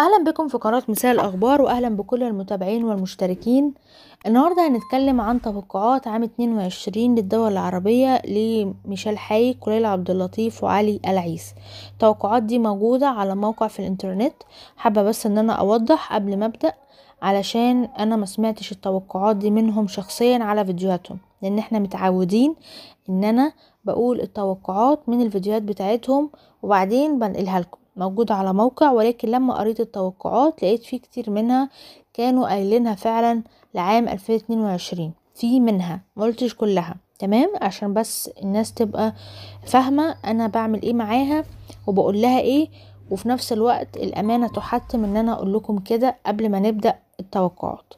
اهلا بكم في قناه مساء الاخبار واهلا بكل المتابعين والمشتركين النهارده هنتكلم عن توقعات عام 22 للدول العربيه لميشيل حي كليل عبد اللطيف وعلي العيس التوقعات دي موجوده على موقع في الانترنت حابه بس ان انا اوضح قبل ما ابدا علشان انا ما سمعتش التوقعات دي منهم شخصيا على فيديوهاتهم لان احنا متعودين ان انا بقول التوقعات من الفيديوهات بتاعتهم وبعدين بنقلها لكم موجود على موقع ولكن لما قريت التوقعات لقيت فيه كتير منها كانوا قايلينها فعلا لعام 2022 في منها مقلتش كلها تمام عشان بس الناس تبقى فاهمة انا بعمل ايه معاها وبقول لها ايه وفي نفس الوقت الامانة تحتم ان انا اقول لكم كده قبل ما نبدأ التوقعات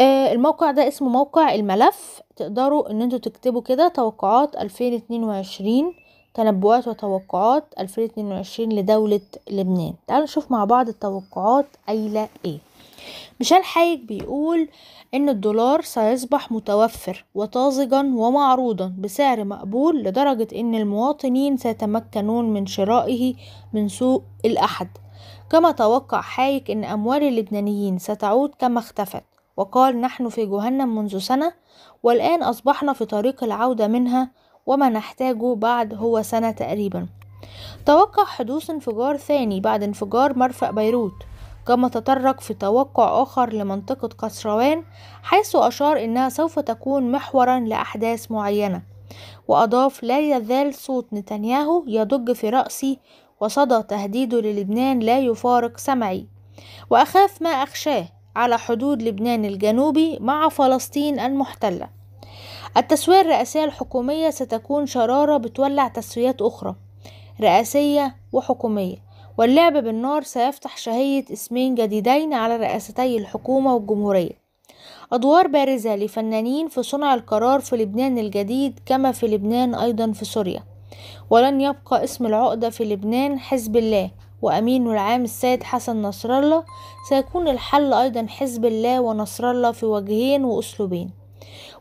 آه الموقع ده اسمه موقع الملف تقدروا ان انتوا تكتبوا كده توقعات 2022 تنبؤات وتوقعات 2022 لدولة لبنان تعالوا نشوف مع بعض التوقعات قايلة ايه ميشيل حايك بيقول ان الدولار سيصبح متوفر وطازجا ومعروضا بسعر مقبول لدرجة ان المواطنين سيتمكنون من شرائه من سوق الاحد كما توقع حايك ان اموال اللبنانيين ستعود كما اختفت وقال نحن في جهنم منذ سنة والآن أصبحنا في طريق العودة منها وما نحتاجه بعد هو سنة تقريبا توقع حدوث انفجار ثاني بعد انفجار مرفأ بيروت كما تطرق في توقع آخر لمنطقة قسروان حيث أشار أنها سوف تكون محورا لأحداث معينة وأضاف لا يزال صوت نتنياهو يضج في رأسي وصدى تهديده للبنان لا يفارق سمعي وأخاف ما أخشاه على حدود لبنان الجنوبي مع فلسطين المحتلة التسوية الرئاسية الحكومية ستكون شرارة بتولع تسويات أخرى رئاسية وحكومية واللعب بالنار سيفتح شهية اسمين جديدين على رئاستي الحكومة والجمهورية أدوار بارزة لفنانين في صنع القرار في لبنان الجديد كما في لبنان أيضا في سوريا ولن يبقى اسم العقدة في لبنان حزب الله وأمينه العام السيد حسن نصر الله سيكون الحل أيضا حزب الله ونصر الله في وجهين وأسلوبين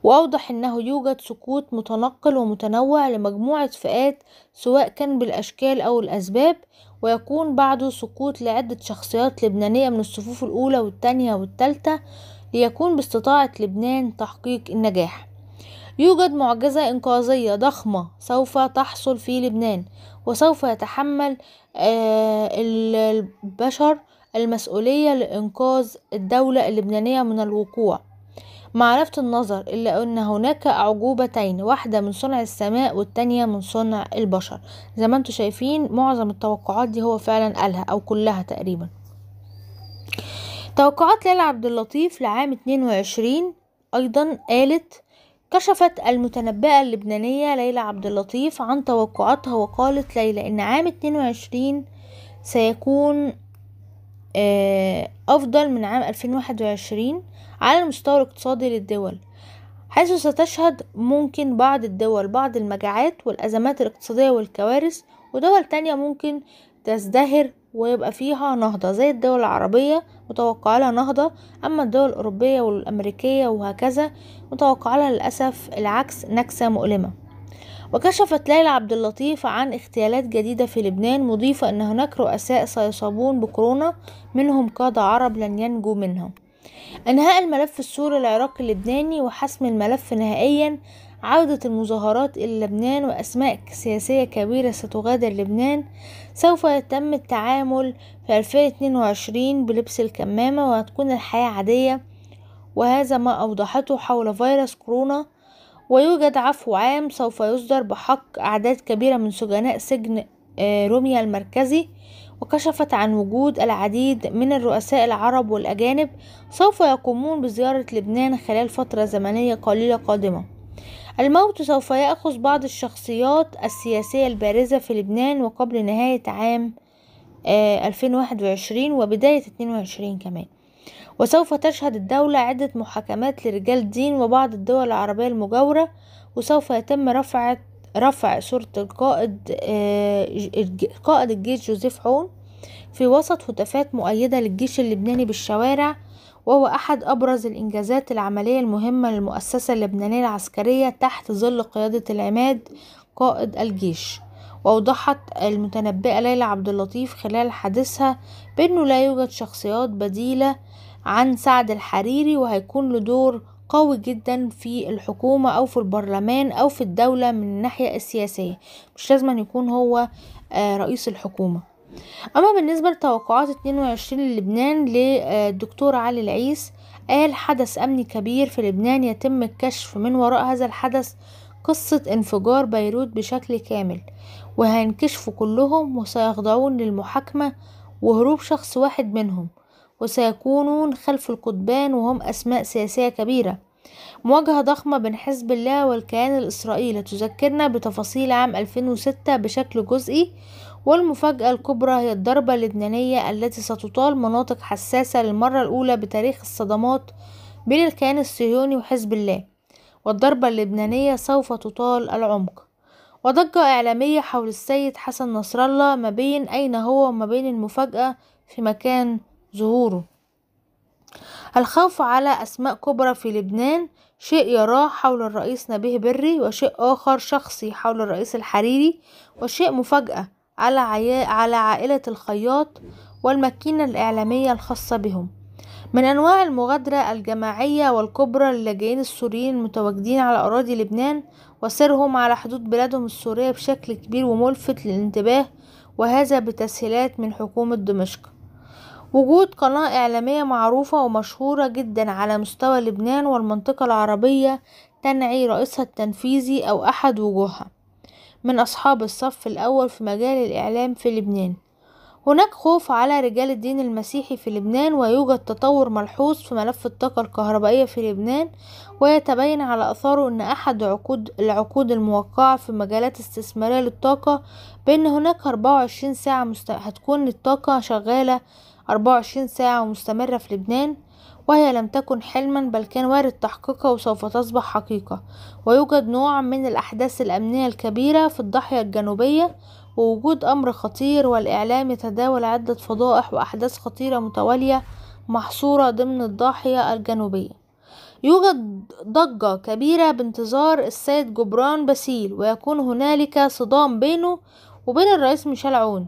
وأوضح أنه يوجد سقوط متنقل ومتنوع لمجموعة فئات سواء كان بالأشكال أو الأسباب ويكون بعده سقوط لعدة شخصيات لبنانية من الصفوف الأولى والتانية والتالتة ليكون باستطاعة لبنان تحقيق النجاح يوجد معجزة إنقاذية ضخمة سوف تحصل في لبنان وسوف يتحمل آه، البشر المسؤولية لإنقاذ الدولة اللبنانية من الوقوع معرفة النظر إلا أن هناك أعجوبتين واحدة من صنع السماء والتانية من صنع البشر زي ما انتوا شايفين معظم التوقعات دي هو فعلا قالها أو كلها تقريبا توقعات ليلى عبد اللطيف لعام 22 أيضا قالت كشفت المتنبئة اللبنانية ليلى عبد اللطيف عن توقعاتها وقالت ليلى إن عام 22 سيكون آه، أفضل من عام 2021 على المستوى الاقتصادي للدول حيث ستشهد ممكن بعض الدول بعض المجاعات والأزمات الاقتصادية والكوارث ودول تانية ممكن تزدهر ويبقى فيها نهضة زي الدول العربية متوقع لها نهضة أما الدول الأوروبية والأمريكية وهكذا متوقع لها للأسف العكس نكسة مؤلمة وكشفت ليلى عبد اللطيف عن اغتيالات جديدة في لبنان مضيفة أن هناك رؤساء سيصابون بكورونا منهم قادة عرب لن ينجو منها انهاء الملف السوري العراقي اللبناني وحسم الملف نهائيا عودة المظاهرات إلى لبنان وأسماء سياسية كبيرة ستغادر لبنان سوف يتم التعامل في 2022 بلبس الكمامة وهتكون الحياة عادية وهذا ما أوضحته حول فيروس كورونا ويوجد عفو عام سوف يصدر بحق أعداد كبيرة من سجناء سجن آه، روميا المركزي وكشفت عن وجود العديد من الرؤساء العرب والأجانب سوف يقومون بزيارة لبنان خلال فترة زمنية قليلة قادمة الموت سوف يأخذ بعض الشخصيات السياسية البارزة في لبنان وقبل نهاية عام 2021 آه، وبداية 22 كمان وسوف تشهد الدولة عدة محاكمات لرجال دين وبعض الدول العربية المجاورة وسوف يتم رفع رفع صورة القائد آه، قائد الجيش جوزيف عون في وسط هتافات مؤيدة للجيش اللبناني بالشوارع وهو أحد أبرز الإنجازات العملية المهمة للمؤسسة اللبنانية العسكرية تحت ظل قيادة العماد قائد الجيش وأوضحت المتنبئة ليلى عبد اللطيف خلال حديثها بأنه لا يوجد شخصيات بديلة عن سعد الحريري وهيكون له دور قوي جدا في الحكومة أو في البرلمان أو في الدولة من الناحية السياسية مش لازم أن يكون هو آه، رئيس الحكومة أما بالنسبة لتوقعات 22 للبنان للدكتور آه، علي العيس قال حدث أمني كبير في لبنان يتم الكشف من وراء هذا الحدث قصة انفجار بيروت بشكل كامل وهينكشفوا كلهم وسيخضعون للمحاكمة وهروب شخص واحد منهم وسيكونون خلف القضبان وهم أسماء سياسية كبيرة مواجهة ضخمة بين حزب الله والكيان الإسرائيلي تذكرنا بتفاصيل عام 2006 بشكل جزئي والمفاجأة الكبرى هي الضربة اللبنانية التي ستطال مناطق حساسة للمرة الأولى بتاريخ الصدمات بين الكيان الصهيوني وحزب الله والضربة اللبنانية سوف تطال العمق وضجة إعلامية حول السيد حسن نصر الله ما بين أين هو وما بين المفاجأة في مكان ظهوره الخوف على أسماء كبرى في لبنان شيء يراه حول الرئيس نبيه بري وشيء آخر شخصي حول الرئيس الحريري وشيء مفاجأة على, عي... على عائلة الخياط والماكينة الإعلامية الخاصة بهم من أنواع المغادرة الجماعية والكبرى للاجئين السوريين المتواجدين على أراضي لبنان وسيرهم على حدود بلادهم السورية بشكل كبير وملفت للانتباه وهذا بتسهيلات من حكومة دمشق وجود قناة إعلامية معروفة ومشهورة جدا على مستوى لبنان والمنطقة العربية تنعي رئيسها التنفيذي أو أحد وجوهها من أصحاب الصف الأول في مجال الإعلام في لبنان هناك خوف على رجال الدين المسيحي في لبنان ويوجد تطور ملحوظ في ملف الطاقة الكهربائية في لبنان ويتبين على أثاره أن أحد عقود العقود الموقعة في مجالات استثمارية للطاقة بأن هناك 24 ساعة هتكون الطاقة شغالة 24 ساعة ومستمرة في لبنان وهي لم تكن حلما بل كان وارد تحقيقها وسوف تصبح حقيقة ويوجد نوع من الأحداث الأمنية الكبيرة في الضاحية الجنوبية ووجود أمر خطير والإعلام يتداول عدة فضائح وأحداث خطيرة متوالية محصورة ضمن الضاحية الجنوبية يوجد ضجة كبيرة بانتظار السيد جبران باسيل ويكون هنالك صدام بينه وبين الرئيس ميشيل عون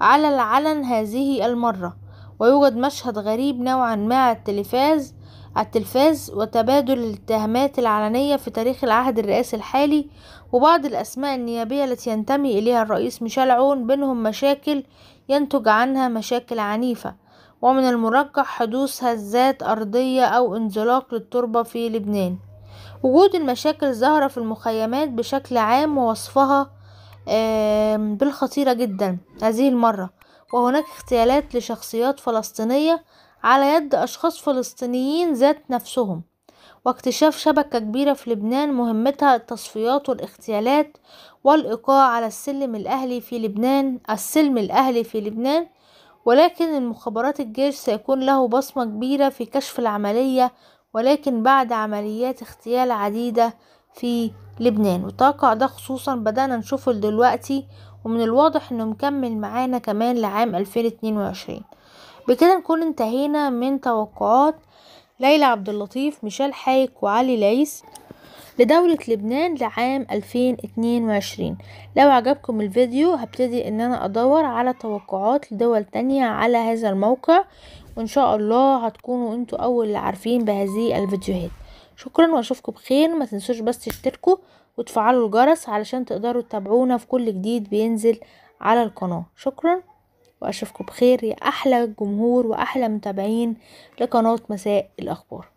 على العلن هذه المرة ويوجد مشهد غريب نوعا ما على التلفاز على التلفاز وتبادل الاتهامات العلنية في تاريخ العهد الرئاسي الحالي وبعض الأسماء النيابية التي ينتمي إليها الرئيس ميشيل عون بينهم مشاكل ينتج عنها مشاكل عنيفة ومن المرجح حدوث هزات أرضية أو انزلاق للتربة في لبنان وجود المشاكل ظهر في المخيمات بشكل عام ووصفها بالخطيرة جدا هذه المرة وهناك اغتيالات لشخصيات فلسطينية على يد أشخاص فلسطينيين ذات نفسهم واكتشاف شبكة كبيرة في لبنان مهمتها التصفيات والاغتيالات والإيقاع على السلم الأهلي في لبنان السلم الأهلي في لبنان ولكن المخابرات الجيش سيكون له بصمة كبيرة في كشف العملية ولكن بعد عمليات اغتيال عديدة في لبنان وتوقع ده خصوصا بدأنا نشوفه دلوقتي ومن الواضح انه مكمل معانا كمان لعام 2022 بكده نكون انتهينا من توقعات ليلى عبد اللطيف ميشيل حايك وعلي ليس لدولة لبنان لعام 2022 لو عجبكم الفيديو هبتدي ان انا ادور على توقعات لدول تانية على هذا الموقع وان شاء الله هتكونوا انتوا اول اللي عارفين بهذه الفيديوهات شكرا واشوفكم بخير ما تنسوش بس تشتركوا وتفعلوا الجرس علشان تقدروا تتابعونا في كل جديد بينزل على القناة شكرا واشوفكم بخير يا احلى جمهور واحلى متابعين لقناة مساء الاخبار